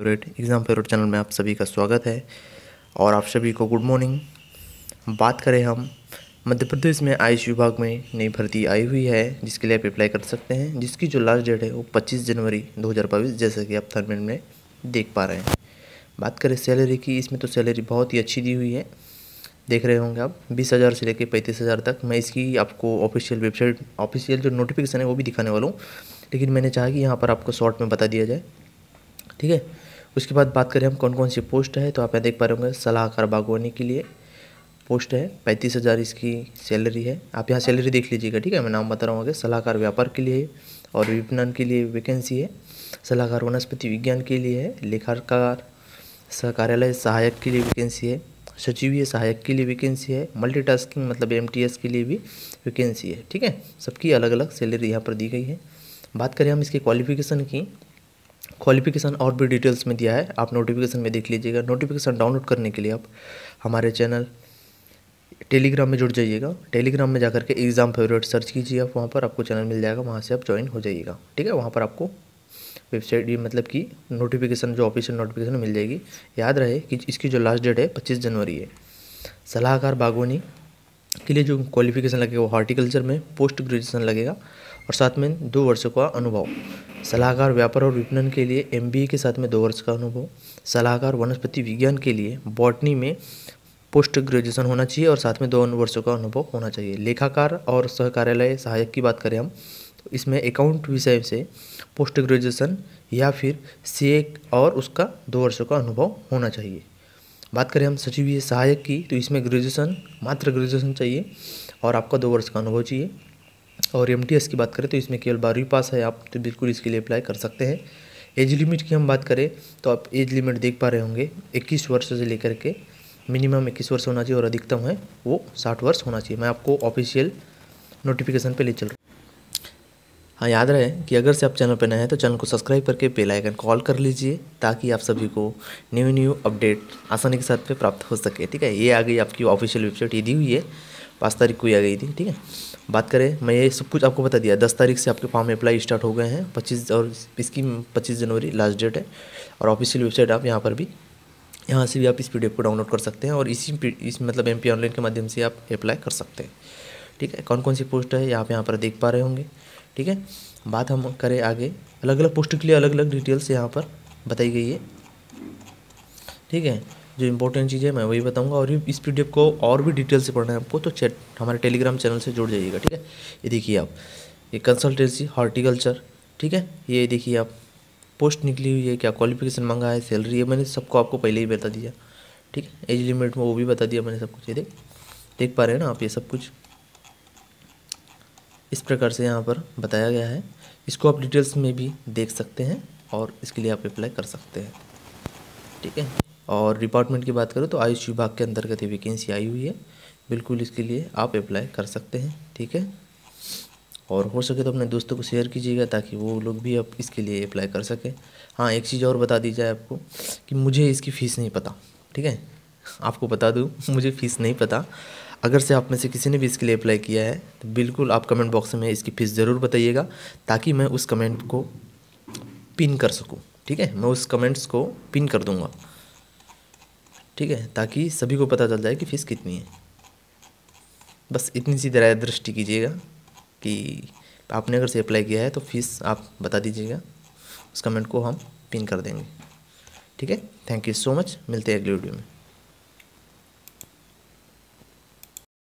favourite exam favourite channel में आप सभी का स्वागत है और आप सभी को गुड मॉर्निंग बात करें हम मध्य प्रदेश में आयुष विभाग में नई भर्ती आई हुई है जिसके लिए आप अप्लाई कर सकते हैं जिसकी जो लास्ट डेट है वो 25 जनवरी 2022 जैसा कि आप थर्मिल में देख पा रहे हैं बात करें सैलरी की इसमें तो सैलरी बहुत ही अच्छी दी हुई है देख रहे होंगे आप बीस हज़ार से लेकर पैंतीस हज़ार तक मैं इसकी आपको ऑफिशियल वेबसाइट ऑफिशियल जो नोटिफिकेशन है वो भी दिखाने वाला हूँ लेकिन मैंने चाहा कि यहाँ पर आपको शॉर्ट में बता दिया जाए ठीक है उसके बाद बात करें हम कौन कौन सी पोस्ट है तो आप यहाँ देख पा रहे होंगे सलाहकार बागवानी के लिए पोस्ट है पैंतीस हज़ार इसकी सैलरी है आप यहाँ सैलरी देख लीजिएगा ठीक है मैं नाम बता रहा हूँ आगे सलाहकार व्यापार के लिए और विपणन के लिए वैकेंसी है सलाहकार वनस्पति विज्ञान के लिए है लेखाकार कार्यालय सहायक के लिए वैकेंसी है सचिवीय सहायक के लिए वैकेंसी है मल्टीटास्किंग मतलब एमटीएस के लिए भी वैकेंसी है ठीक है सबकी अलग अलग सैलरी यहाँ पर दी गई है बात करें हम इसके क्वालिफिकेशन की क्वालिफिकेशन और भी डिटेल्स में दिया है आप नोटिफिकेशन में देख लीजिएगा नोटिफिकेशन डाउनलोड करने के लिए आप हमारे चैनल टेलीग्राम में जुड़ जाइएगा टेलीग्राम में जाकर के एग्ज़ाम फेवरेट सर्च कीजिए आप वहाँ पर आपको चैनल मिल जाएगा वहाँ से आप ज्वाइन हो जाइएगा ठीक है वहाँ पर आपको वेबसाइट मतलब कि नोटिफिकेशन जो ऑफिशियल नोटिफिकेशन मिल जाएगी याद रहे कि इसकी जो लास्ट डेट है पच्चीस जनवरी है सलाहकार बागवानी के लिए जो क्वालिफिकेशन लगेगा वो हॉर्टिकल्चर में पोस्ट ग्रेजुएशन लगेगा और साथ में दो वर्ष का अनुभव सलाहकार व्यापार और विपणन के लिए एम के साथ में दो वर्ष का अनुभव सलाहकार वनस्पति विज्ञान के लिए बॉटनी में पोस्ट ग्रेजुएशन होना चाहिए और साथ में दो वर्षों का अनुभव होना चाहिए लेखाकार और सहकार्यालय सहायक की बात करें हम तो इसमें अकाउंट विषय से पोस्ट ग्रेजुएशन या फिर सी और उसका दो वर्षों का अनुभव होना चाहिए बात करें हम सचिवीय सहायक की तो इसमें ग्रेजुएशन मात्र ग्रेजुएशन चाहिए और आपका दो वर्ष का अनुभव चाहिए और एम की बात करें तो इसमें केवल बारहवीं पास है आप तो बिल्कुल इसके लिए अप्लाई कर सकते हैं एज लिमिट की हम बात करें तो आप एज लिमिट देख पा रहे होंगे इक्कीस वर्ष से लेकर के मिनिमम इक्कीस वर्ष होना चाहिए और अधिकतम है वो साठ वर्ष होना चाहिए मैं आपको ऑफिशियल नोटिफिकेशन पे ले चल रहा हूँ हाँ याद रहे कि अगर से आप चैनल पर नए हैं तो चैनल को सब्सक्राइब करके बेल आइकन कॉल कर लीजिए ताकि आप सभी को न्यू न्यू अपडेट आसानी के साथ पे प्राप्त हो सके ठीक है ये आ गई आपकी ऑफिशियल वेबसाइट ये दी हुई है पाँच तारीख को ही आ गई थी ठीक है बात करें मैं ये सब कुछ आपको बता दिया दस तारीख से आपके फॉर्म अप्लाई स्टार्ट हो गए हैं पच्चीस और इसकी पच्चीस जनवरी लास्ट डेट है और ऑफिशियल वेबसाइट आप यहाँ पर भी यहाँ से भी आप इस पी को डाउनलोड कर सकते हैं और इसी इस मतलब एम ऑनलाइन के माध्यम से आप अप्लाई कर सकते हैं ठीक है कौन कौन सी पोस्ट है आप यहाँ पर देख पा रहे होंगे ठीक है बात हम करें आगे अलग अलग पोस्ट के लिए अलग अलग डिटेल्स यहाँ पर बताई गई है ठीक है जो इंपॉर्टेंट चीज़ है मैं वही बताऊंगा और इस पी को और भी डिटेल से पढ़ना है आपको तो चैट हमारे टेलीग्राम चैनल से जुड़ जाइएगा ठीक है ये देखिए आप ये कंसल्टेंसी हॉर्टिकल्चर ठीक है ये देखिए आप पोस्ट निकली हुई है क्या क्वालिफिकेशन मंगा है सैलरी है मैंने सबको आपको पहले ही बता दिया ठीक है एज लिमिट में वो भी बता दिया मैंने सब कुछ ये देख देख पा रहे हैं ना आप ये सब कुछ इस प्रकार से यहाँ पर बताया गया है इसको आप डिटेल्स में भी देख सकते हैं और इसके लिए आप अप्लाई कर सकते हैं ठीक है और डिपार्टमेंट की बात करें तो आयुष विभाग के अंतर्गत ये वैकेंसी आई हुई है बिल्कुल इसके लिए आप अप्लाई कर सकते हैं ठीक है और हो सके तो अपने दोस्तों को शेयर कीजिएगा ताकि वो लोग भी अब इसके लिए अप्लाई कर सकें हाँ एक चीज़ और बता दी जाए आपको कि मुझे इसकी फ़ीस नहीं पता ठीक है आपको बता दूँ मुझे फ़ीस नहीं पता अगर से आप में से किसी ने भी इसके लिए अप्लाई किया है तो बिल्कुल आप कमेंट बॉक्स में इसकी फ़ीस ज़रूर बताइएगा ताकि मैं उस कमेंट को पिन कर सकूँ ठीक है मैं उस कमेंट्स को पिन कर दूँगा ठीक है ताकि सभी को पता चल जाए कि फ़ीस कितनी है बस इतनी सी दराय दृष्टि कीजिएगा कि आपने अगर से अप्लाई किया है तो फ़ीस आप बता दीजिएगा उस कमेंट को हम पिन कर देंगे ठीक है थैंक यू सो मच मिलते हैं अगले वीडियो में